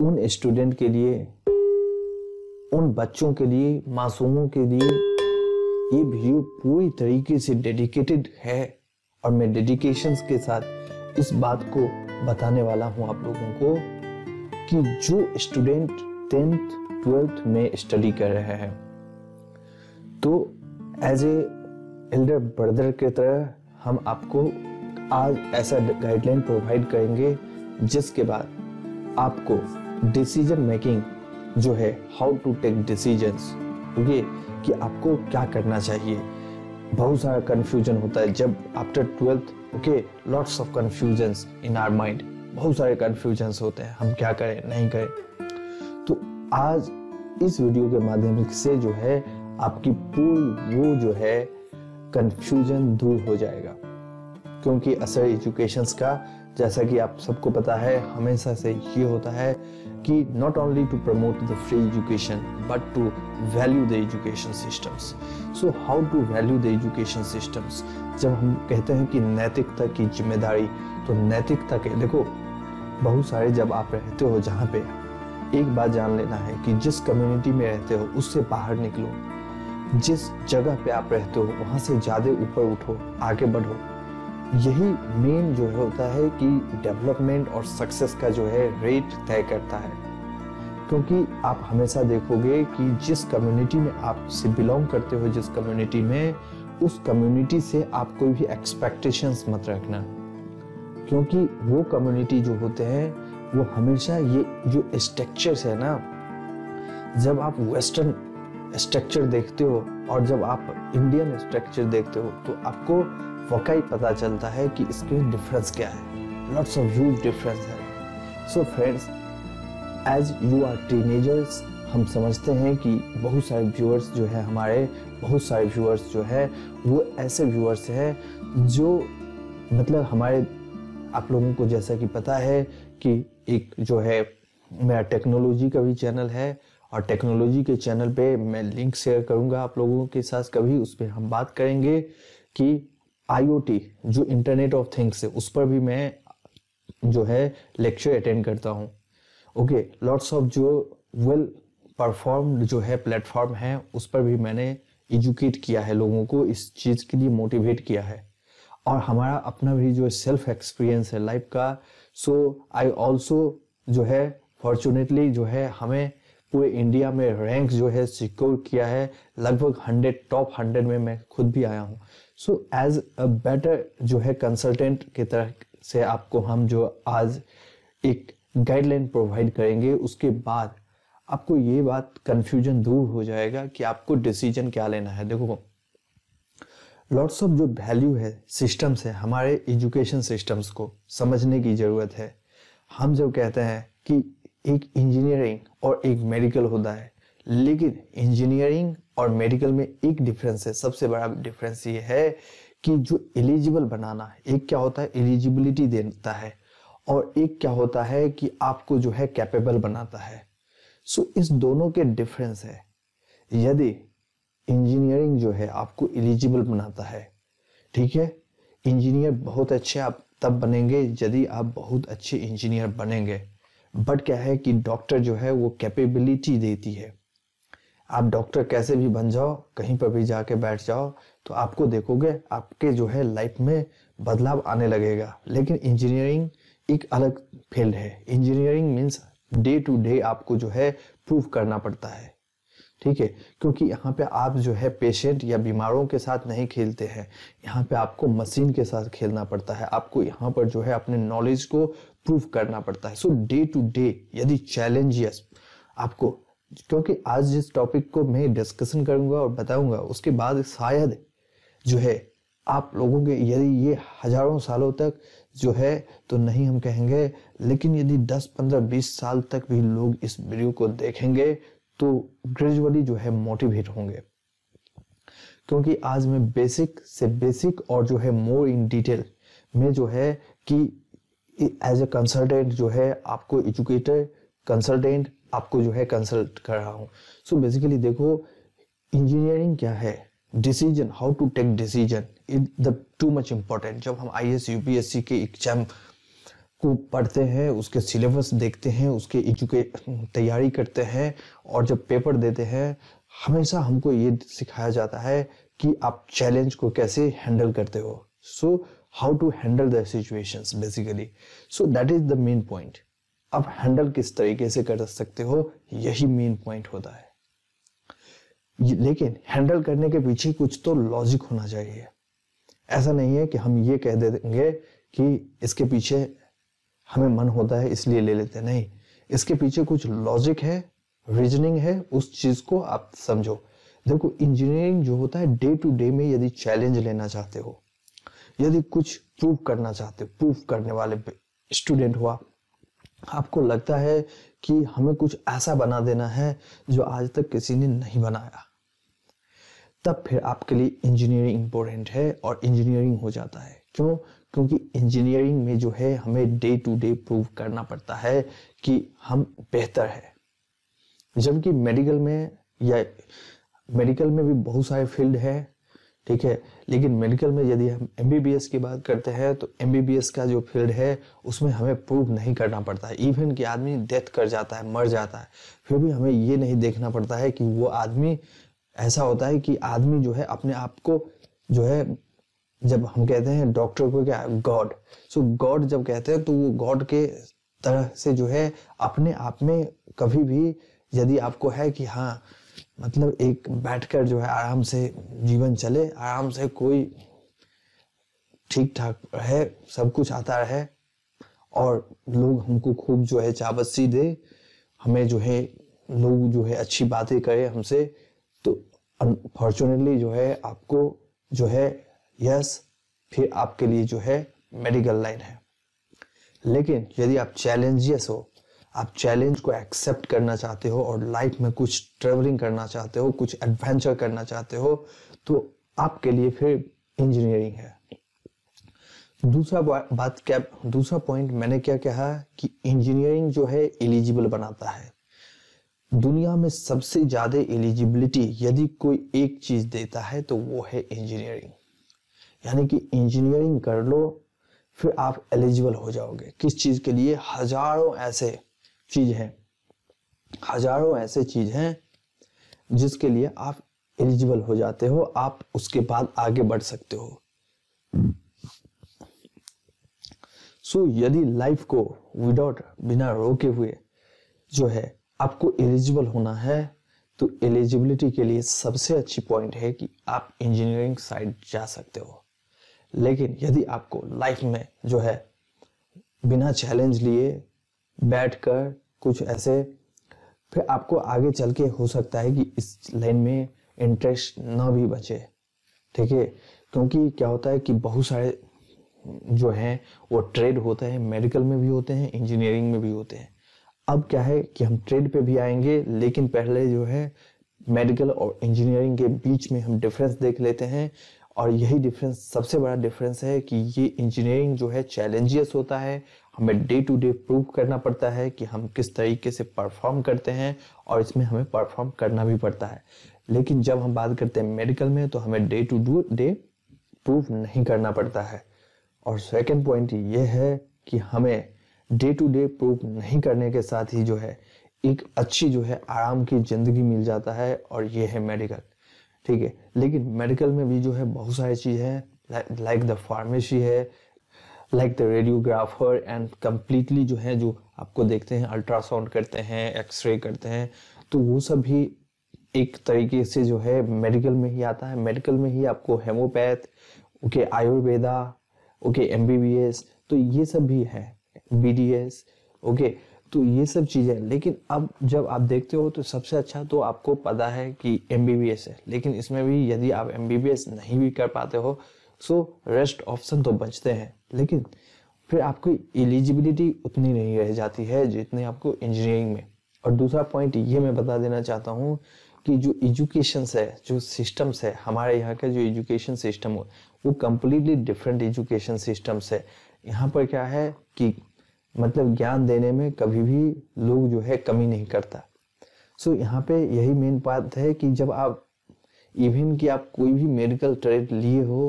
उन स्टूडेंट के लिए उन बच्चों के लिए मासूमों के लिए ये वीडियो पूरी तरीके से डेडिकेटेड है और मैं डेडिकेशन के साथ इस बात को बताने वाला हूँ आप लोगों को कि जो स्टूडेंट टेंथ ट्वेल्थ में स्टडी कर रहे हैं तो एज ए एल्डर ब्रदर के तरह हम आपको आज ऐसा गाइडलाइन प्रोवाइड करेंगे जिसके बाद आपको डिसीजन मेकिंग जो है how to take decisions okay कि आपको क्या करना चाहिए बहुत सारा कन्फ्यूजन होता है जब after twelfth okay lots of confusions in our mind बहुत सारे कन्फ्यूजन्स होते हैं हम क्या करें नहीं करें तो आज इस वीडियो के माध्यम से जो है आपकी पूरी वो जो है कन्फ्यूजन दूर हो जाएगा क्योंकि असर एजुकेशन का जैसा कि आप सबको पता है हमेशा से ये होता है कि not only to promote the free education but to value the education systems so how to value the education systems जब हम कहते हैं कि नैतिकता की जिम्मेदारी तो नैतिकता के देखो बहुत सारे जब आप रहते हो जहाँ पे एक बात जान लेना है कि जिस कम्युनिटी में रहते हो उससे बाहर निकलो जिस जगह पे आप रहते हो वहाँ से ज़्यादा ऊपर उठो आगे बढ़ो यही मेन जो है होता है कि डेवलपमेंट और सक्सेस का जो है रेट तय करता है क्योंकि आप हमेशा देखोगे कि जिस कम्युनिटी में आप से बिलोंग करते हो जिस कम्युनिटी में उस कम्युनिटी से आप कोई भी एक्सपेक्टेशंस मत रखना क्योंकि वो कम्युनिटी जो होते हैं वो हमेशा ये जो स्ट्रक्चर्स है ना जब आप वेस्टर्न स्ट्रक्चर देखते हो और जब आप इंडियन स्ट्रक्चर देखते हो तो आपको वाकई पता चलता है कि इसके डिफरेंस क्या है लॉट्स ऑफ यूज डिफरेंस है so friends as you are teenagers हम समझते हैं कि बहुत सारे व्यूअर्स जो है हमारे बहुत सारे व्यूअर्स जो है वो ऐसे व्यूअर्स हैं जो मतलब हमारे आप लोगों को जैसा कि पता है कि एक जो है मेरा टेक्नोलॉजी का भी चैनल है और टेक्नोलॉजी के चैनल पे मैं लिंक शेयर करूंगा आप लोगों के साथ कभी उस पर हम बात करेंगे कि आईओटी जो इंटरनेट ऑफ थिंग्स है उस पर भी मैं जो है लेक्चर अटेंड करता हूँ ओके लॉट्स ऑफ जो वेल परफॉर्म जो है प्लेटफॉर्म है उस पर भी मैंने एजुकेट किया है लोगों को इस चीज़ के लिए मोटिवेट किया है और हमारा अपना भी जो सेल्फ एक्सपीरियंस है लाइफ का सो आई ऑल्सो जो है फॉर्चुनेटली जो है हमें पूरे इंडिया में रैंक जो है सिक्योर किया है लगभग हंड्रेड टॉप हंड्रेड में मैं खुद भी आया हूँ सो एज अ बेटर जो है कंसल्टेंट की तरह से आपको हम जो आज एक गाइडलाइन प्रोवाइड करेंगे उसके बाद आपको ये बात कंफ्यूजन दूर हो जाएगा कि आपको डिसीजन क्या लेना है देखो लॉट्स ऑफ जो वैल्यू है सिस्टम्स है हमारे एजुकेशन सिस्टम्स को समझने की ज़रूरत है हम जब कहते हैं कि एक इंजीनियरिंग और एक मेडिकल होता है लेकिन इंजीनियरिंग और मेडिकल में एक डिफरेंस है सबसे बड़ा डिफरेंस ये है कि जो एलिजिबल बनाना है एक क्या होता है एलिजिबिलिटी देता है और एक क्या होता है कि आपको जो है कैपेबल बनाता है सो so, इस दोनों के डिफरेंस है यदि इंजीनियरिंग जो है आपको एलिजिबल बनाता है ठीक है इंजीनियर बहुत अच्छे आप तब बनेंगे यदि आप बहुत अच्छे इंजीनियर बनेंगे बट क्या है कि डॉक्टर जो है वो कैपेबिलिटी देती है आप डॉक्टर कैसे भी बन जाओ कहीं पर भी जाके बैठ जाओ तो आपको देखोगे आपके जो है लाइफ में बदलाव आने लगेगा लेकिन इंजीनियरिंग एक अलग फील्ड है engineering means day to day आपको जो है प्रूव करना पड़ता है ठीक है क्योंकि यहाँ पे आप जो है पेशेंट या बीमारों के साथ नहीं खेलते हैं यहाँ पे आपको मशीन के साथ खेलना पड़ता है आपको यहाँ पर जो है अपने नॉलेज को प्रूव करना पड़ता है सो डे टू डे यदि चैलेंज आपको क्योंकि आज जिस टॉपिक को मैं डिस्कशन करूंगा और बताऊंगा उसके बाद शायद जो है आप लोगों के यदि ये हजारों सालों तक जो है तो नहीं हम कहेंगे लेकिन यदि 10, 15, 20 साल तक भी लोग इस वीडियो को देखेंगे तो ग्रेजुअली जो है मोटिवेट होंगे क्योंकि आज मैं बेसिक से बेसिक और जो है मोर इन डिटेल में जो है कि एज ए कंसल्टेंट जो है आपको एजुकेटर कंसल्टेंट आपको जो है कंसल्ट कर रहा हूँ सो बेसिकली देखो इंजीनियरिंग क्या है decision how to take decision is the too much important जब हम I S U P S C के एग्जाम को पढ़ते हैं उसके सिलेबस देखते हैं उसके एजुके तैयारी करते हैं और जब पेपर देते हैं हमेशा हमको ये सिखाया जाता है कि आप चैलेंज को कैसे हैंडल करते हो so how to handle the situations basically so that is the main point आप हैंडल किस तरीके से कर सकते हो यही मेन पॉइंट होता है लेकिन हैंडल करने के पीछे कुछ तो लॉजिक होना चाहिए ऐसा नहीं है कि हम ये कह देंगे कि इसके पीछे हमें मन होता है इसलिए ले लेते नहीं इसके पीछे कुछ लॉजिक है रीजनिंग है उस चीज को आप समझो देखो इंजीनियरिंग जो होता है डे टू डे में यदि चैलेंज लेना चाहते हो यदि कुछ प्रूफ करना चाहते हो प्रूफ करने वाले स्टूडेंट हो आप आपको लगता है कि हमें कुछ ऐसा बना देना है जो आज तक किसी ने नहीं बनाया तब फिर आपके लिए इंजीनियरिंग इंपॉर्टेंट है और इंजीनियरिंग हो जाता है क्यों क्योंकि इंजीनियरिंग में जो है हमें डे टू डे प्रूव करना पड़ता है कि हम बेहतर है जबकि मेडिकल में या मेडिकल में भी बहुत सारे फील्ड है ठीक है लेकिन मेडिकल में यदि हम एम की बात करते हैं तो एम का जो फील्ड है उसमें हमें प्रूव नहीं करना पड़ता है इवन कि आदमी डेथ कर जाता है मर जाता है फिर भी हमें ये नहीं देखना पड़ता है कि वो आदमी ऐसा होता है कि आदमी जो है अपने आप को जो है जब हम कहते हैं डॉक्टर को क्या गॉड सो गॉड जब कहते हैं तो वो गॉड के तरह से जो है अपने आप में कभी भी यदि आपको है कि हाँ मतलब एक बैठकर जो है आराम से जीवन चले आराम से कोई ठीक ठाक रहे सब कुछ आता रहे और लोग हमको खूब जो है चाबस्सी दे हमें जो है लोग जो है अच्छी बातें करे हमसे तो अनफॉर्चुनेटली जो है आपको जो है यस फिर आपके लिए जो है मेडिकल लाइन है लेकिन यदि आप चैलेंजियस हो आप चैलेंज को एक्सेप्ट करना चाहते हो और लाइफ में कुछ ट्रेवलिंग करना चाहते हो कुछ एडवेंचर करना चाहते हो तो आपके लिए फिर इंजीनियरिंग है दूसरा बात क्या दूसरा पॉइंट मैंने क्या कहा कि इंजीनियरिंग जो है एलिजिबल बनाता है दुनिया में सबसे ज्यादा एलिजिबिलिटी यदि कोई एक चीज देता है तो वो है इंजीनियरिंग यानी कि इंजीनियरिंग कर लो फिर आप एलिजिबल हो जाओगे किस चीज के लिए हजारों ऐसे चीज़ है हजारों ऐसे चीज़ हैं जिसके लिए आप एलिजिबल हो जाते हो आप उसके बाद आगे बढ़ सकते हो सो so, यदि लाइफ को विदाउट बिना रोके हुए जो है आपको एलिजिबल होना है तो एलिजिबिलिटी के लिए सबसे अच्छी पॉइंट है कि आप इंजीनियरिंग साइड जा सकते हो लेकिन यदि आपको लाइफ में जो है बिना चैलेंज लिए बैठ कर कुछ ऐसे फिर आपको आगे चल के हो सकता है कि इस लाइन में इंटरेस्ट ना भी बचे ठीक है क्योंकि क्या होता है कि बहुत सारे जो हैं वो ट्रेड होते हैं मेडिकल में भी होते हैं इंजीनियरिंग में भी होते हैं अब क्या है कि हम ट्रेड पे भी आएंगे लेकिन पहले जो है मेडिकल और इंजीनियरिंग के बीच में हम डिफरेंस देख लेते हैं और यही डिफरेंस सबसे बड़ा डिफरेंस है कि ये इंजीनियरिंग जो है चैलेंजियस होता है हमें डे टू डे प्रूव करना पड़ता है कि हम किस तरीके से परफॉर्म करते हैं और इसमें हमें परफॉर्म करना भी पड़ता है लेकिन जब हम बात करते हैं मेडिकल में तो हमें डे टू डे प्रूव नहीं करना पड़ता है और सेकेंड पॉइंट ये है कि हमें डे टू डे प्रूव नहीं करने के साथ ही जो है एक अच्छी जो है आराम की ज़िंदगी मिल जाता है और ये है मेडिकल ठीक है लेकिन मेडिकल में भी जो है बहुत सारी चीज़ है लाइक द फार्मेसी है like the radiographer and completely जो है जो आपको देखते हैं अल्ट्रासाउंड करते हैं एक्सरे करते हैं तो वो सब भी एक तरीके से जो है मेडिकल में ही आता है मेडिकल में ही आपको homeopath okay Ayurveda okay um तो ये सब भी है बी ओके तो ये सब चीज़ें लेकिन अब जब आप देखते हो तो सबसे अच्छा तो आपको पता है कि एम है लेकिन इसमें भी यदि आप एम नहीं भी कर पाते हो सो रेस्ट ऑप्शन तो बचते हैं लेकिन फिर आपकी एलिजिबिलिटी उतनी नहीं रह जाती है जितनी आपको इंजीनियरिंग में और दूसरा पॉइंट ये मैं बता देना चाहता हूँ कि जो एजुकेशन है जो सिस्टम्स है हमारे यहाँ का जो एजुकेशन सिस्टम हो वो कम्प्लीटली डिफरेंट एजुकेशन सिस्टम्स है यहाँ पर क्या है कि मतलब ज्ञान देने में कभी भी लोग जो है कमी नहीं करता सो so, यहाँ पे यही मेन बात है कि जब आप इवन कि आप कोई भी मेडिकल ट्रेड लिए हो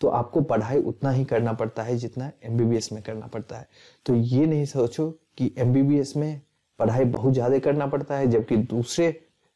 तो आपको पढ़ाई उतना ही करना पड़ता है जितना एम में करना पड़ता है तो ये नहीं सोचो कि एम में पढ़ाई बहुत ज़्यादा करना पड़ता है जबकि दूसरे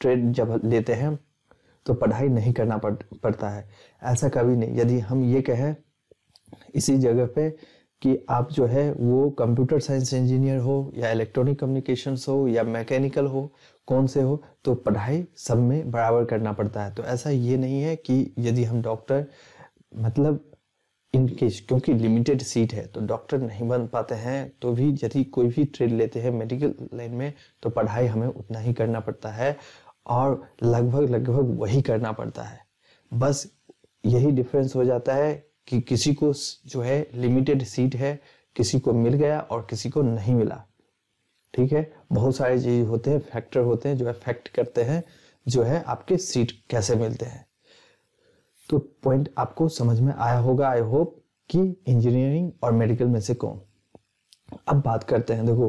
ट्रेड जब लेते हैं तो पढ़ाई नहीं करना पड़, पड़ता है ऐसा कभी नहीं यदि हम ये कहें इसी जगह पे कि आप जो है वो कंप्यूटर साइंस इंजीनियर हो या इलेक्ट्रॉनिक कम्युनिकेशंस हो या मैकेनिकल हो कौन से हो तो पढ़ाई सब में बराबर करना पड़ता है तो ऐसा ये नहीं है कि यदि हम डॉक्टर मतलब इनकेस क्योंकि लिमिटेड सीट है तो डॉक्टर नहीं बन पाते हैं तो भी यदि कोई भी ट्रेड लेते हैं मेडिकल लाइन में तो पढ़ाई हमें उतना ही करना पड़ता है और लगभग लगभग वही करना पड़ता है बस यही डिफरेंस हो जाता है कि किसी को जो है लिमिटेड सीट है किसी को मिल गया और किसी को नहीं मिला ठीक है बहुत सारे चीज होते हैं फैक्टर होते हैं जो है फैक्ट करते हैं जो है आपके सीट कैसे मिलते हैं तो पॉइंट आपको समझ में आया होगा आई होप कि इंजीनियरिंग और मेडिकल में से कौन अब बात करते हैं देखो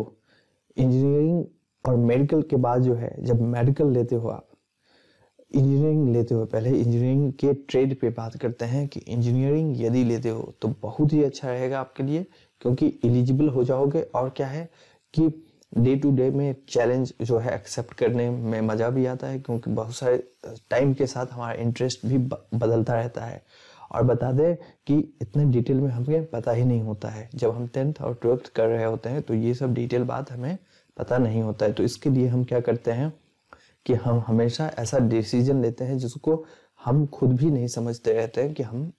इंजीनियरिंग और मेडिकल के बाद जो है जब मेडिकल लेते हो आप इंजीनियरिंग लेते हो पहले इंजीनियरिंग के ट्रेड पे बात करते हैं कि इंजीनियरिंग यदि लेते हो तो बहुत ही अच्छा रहेगा आपके लिए क्योंकि एलिजिबल हो जाओगे और क्या है कि डे टू डे में चैलेंज जो है एक्सेप्ट करने में मज़ा भी आता है क्योंकि बहुत सारे टाइम के साथ हमारा इंटरेस्ट भी बदलता रहता है और बता दें कि इतने डिटेल में हमें पता ही नहीं होता है जब हम टेंथ और ट्वेल्थ कर रहे होते हैं तो ये सब डिटेल बात हमें पता नहीं होता है तो इसके लिए हम क्या करते हैं कि हम हमेशा ऐसा डिसीजन लेते हैं जिसको हम खुद भी नहीं समझते रहते हैं कि हम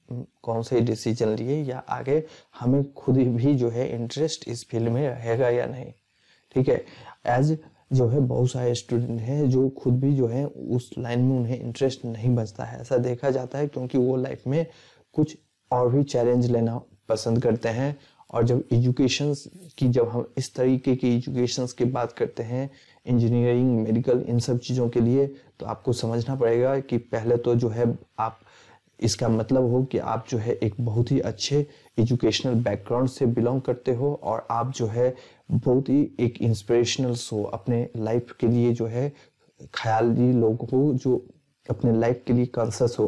कौन से डिसीजन लिए या आगे हमें खुद भी जो है इंटरेस्ट इस फील्ड में रहेगा या नहीं ठीक है एज जो है बहुत सारे स्टूडेंट हैं जो खुद भी जो है उस लाइन में उन्हें इंटरेस्ट नहीं बचता है ऐसा देखा जाता है क्योंकि वो लाइफ में कुछ और भी चैलेंज लेना पसंद करते हैं और जब एजुकेशन की जब हम इस तरीके की एजुकेशन की बात करते हैं इंजीनियरिंग मेडिकल इन सब चीज़ों के लिए तो आपको समझना पड़ेगा कि पहले तो जो है आप इसका मतलब हो कि आप जो है एक बहुत ही अच्छे एजुकेशनल बैकग्राउंड से बिलोंग करते हो और आप जो है बहुत ही एक इंस्पिरेशनल शो अपने लाइफ के लिए जो है ख्याली लोग हो जो अपने लाइफ के लिए कॉन्सियस हो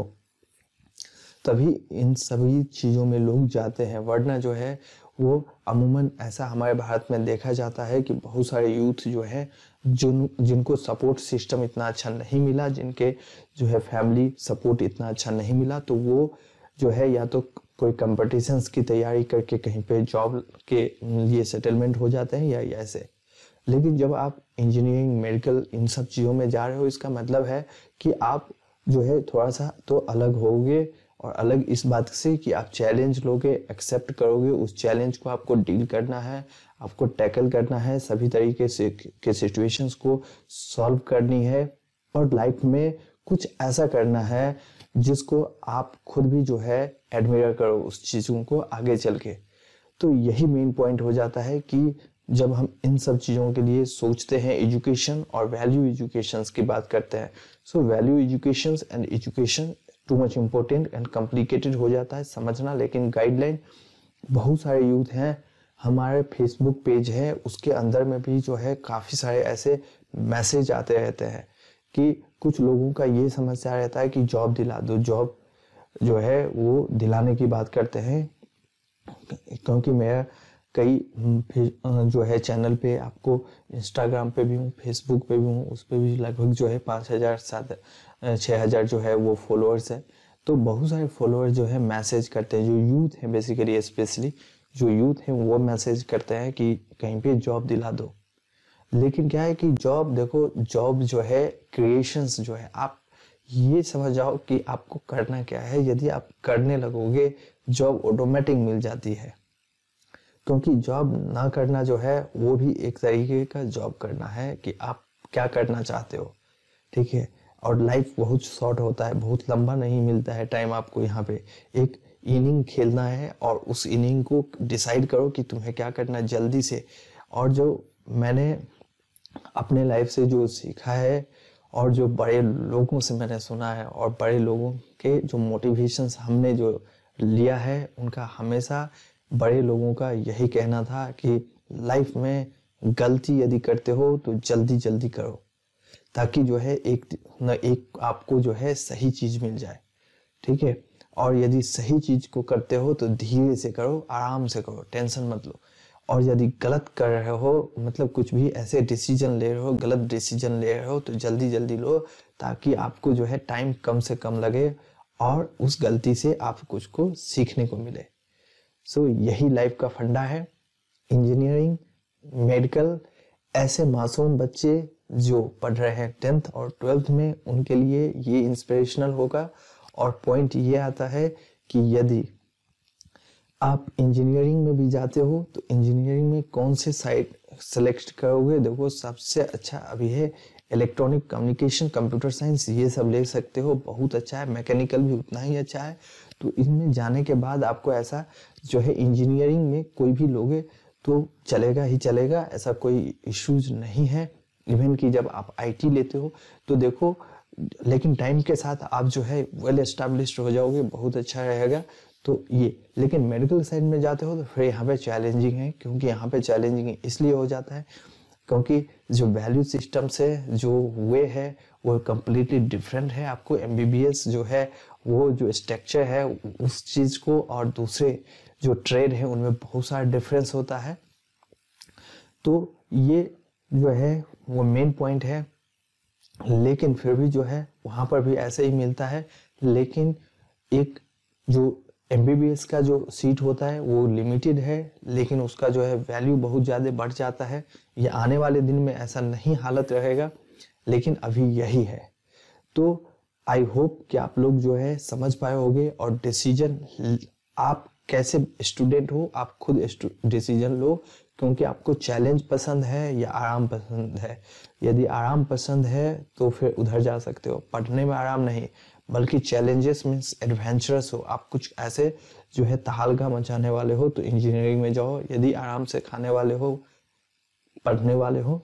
तभी इन सभी चीज़ों में लोग जाते हैं वरना जो है वो अमूमन ऐसा हमारे भारत में देखा जाता है कि बहुत सारे यूथ जो है जिन जिनको सपोर्ट सिस्टम इतना अच्छा नहीं मिला जिनके जो है फैमिली सपोर्ट इतना अच्छा नहीं मिला तो वो जो है या तो कोई कंपटीशंस की तैयारी करके कहीं पे जॉब के लिए सेटलमेंट हो जाते हैं या ऐसे लेकिन जब आप इंजीनियरिंग मेडिकल इन सब चीज़ों में जा रहे हो इसका मतलब है कि आप जो है थोड़ा सा तो अलग होगे और अलग इस बात से कि आप चैलेंज लोगे एक्सेप्ट करोगे उस चैलेंज को आपको डील करना है आपको टैकल करना है सभी तरीके से के सिचुएशंस को सॉल्व करनी है और लाइफ में कुछ ऐसा करना है जिसको आप खुद भी जो है एडमिर करो उस चीज़ों को आगे चल के तो यही मेन पॉइंट हो जाता है कि जब हम इन सब चीज़ों के लिए सोचते हैं एजुकेशन और वैल्यू एजुकेशन की बात करते हैं so value education and education too much important and complicated हो जाता है समझना लेकिन गाइडलाइन बहुत सारे यूथ हैं हमारे फेसबुक पेज है उसके अंदर में भी जो है काफ़ी सारे ऐसे मैसेज आते रहते हैं कि कुछ लोगों का ये समस्या रहता है कि जॉब दिला दो जॉब जो है वो दिलाने की बात करते हैं क्योंकि मेरा कई हम्म, जो है चैनल पे आपको इंस्टाग्राम पे भी हूँ फेसबुक पे भी हूँ उस पर भी लगभग जो है पाँच हज़ार सात छः हज़ार जो है वो फॉलोअर्स है तो बहुत सारे फॉलोअर्स जो है मैसेज करते हैं जो यूथ हैं बेसिकली स्पेशली जो यूथ हैं वो मैसेज करते हैं कि कहीं पे जॉब दिला दो लेकिन क्या है कि जॉब देखो जॉब जो है क्रिएशंस जो है आप ये समझ जाओ कि आपको करना क्या है यदि आप करने लगोगे जॉब ऑटोमेटिक मिल जाती है क्योंकि जॉब ना करना जो है वो भी एक तरीके का जॉब करना है कि आप क्या करना चाहते हो ठीक है और लाइफ बहुत शॉर्ट होता है बहुत लंबा नहीं मिलता है टाइम आपको यहाँ पे एक इनिंग खेलना है और उस इनिंग को डिसाइड करो कि तुम्हें क्या करना है जल्दी से और जो मैंने अपने लाइफ से जो सीखा है और जो बड़े लोगों से मैंने सुना है और बड़े लोगों के जो मोटिवेशंस हमने जो लिया है उनका हमेशा बड़े लोगों का यही कहना था कि लाइफ में गलती यदि करते हो तो जल्दी जल्दी करो ताकि जो है एक न एक आपको जो है सही चीज़ मिल जाए ठीक है और यदि सही चीज़ को करते हो तो धीरे से करो आराम से करो टेंशन मत लो और यदि गलत कर रहे हो मतलब कुछ भी ऐसे डिसीजन ले रहे हो गलत डिसीजन ले रहे हो तो जल्दी जल्दी लो ताकि आपको जो है टाइम कम से कम लगे और उस गलती से आप कुछ को सीखने को मिले सो so, यही लाइफ का फंडा है इंजीनियरिंग मेडिकल ऐसे मासूम बच्चे जो पढ़ रहे हैं टेंथ और ट्वेल्थ में उनके लिए ये इंस्पिरेशनल होगा और पॉइंट ये आता है कि यदि आप इंजीनियरिंग में भी जाते हो तो इंजीनियरिंग में कौन से साइड सेलेक्ट करोगे देखो सबसे अच्छा अभी है इलेक्ट्रॉनिक कम्युनिकेशन कंप्यूटर साइंस ये सब ले सकते हो बहुत अच्छा है मैकेनिकल भी उतना ही अच्छा है तो इनमें जाने के बाद आपको ऐसा जो है इंजीनियरिंग में कोई भी लोगे तो चलेगा ही चलेगा ऐसा कोई इश्यूज नहीं है इवन कि जब आप आईटी लेते हो तो देखो लेकिन टाइम के साथ आप जो है वेल well एस्टेब्लिश हो जाओगे बहुत अच्छा रहेगा तो ये लेकिन मेडिकल साइड में जाते हो तो फिर यहाँ पे चैलेंजिंग है क्योंकि यहाँ पे चैलेंजिंग इसलिए हो जाता है क्योंकि जो वैल्यू सिस्टम से जो वे है वो कम्प्लीटली डिफरेंट है आपको एम जो है वो जो स्ट्रक्चर है उस चीज़ को और दूसरे जो ट्रेड है उनमें बहुत सारा डिफरेंस होता है तो ये जो है वो मेन पॉइंट है लेकिन फिर भी जो है वहाँ पर भी ऐसे ही मिलता है लेकिन एक जो एम का जो सीट होता है वो लिमिटेड है लेकिन उसका जो है वैल्यू बहुत ज़्यादा बढ़ जाता है ये आने वाले दिन में ऐसा नहीं हालत रहेगा लेकिन अभी यही है तो आई होप कि आप लोग जो है समझ पाए होंगे और डिसीजन आप कैसे स्टूडेंट हो आप खुद डिसीजन लो क्योंकि आपको चैलेंज पसंद है या आराम पसंद है यदि आराम पसंद है तो फिर उधर जा सकते हो पढ़ने में आराम नहीं बल्कि चैलेंजेस मीन्स एडवेंचरस हो आप कुछ ऐसे जो है तहालगा मचाने वाले हो तो इंजीनियरिंग में जाओ यदि आराम से खाने वाले हो पढ़ने वाले हो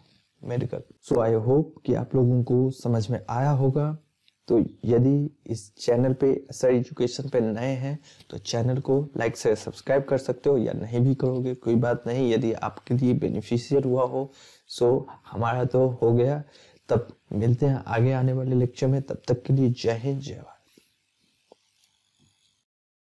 मेडिकल सो आई होप कि आप लोगों को समझ में आया होगा तो यदि इस चैनल पे सर एजुकेशन पे नए हैं तो चैनल को लाइक से सब्सक्राइब कर सकते हो या नहीं भी करोगे कोई बात नहीं यदि आपके लिए बेनिफिशियर हुआ हो सो हमारा तो हो गया तब मिलते हैं आगे आने वाले लेक्चर में तब तक के लिए जय हिंद जय भारत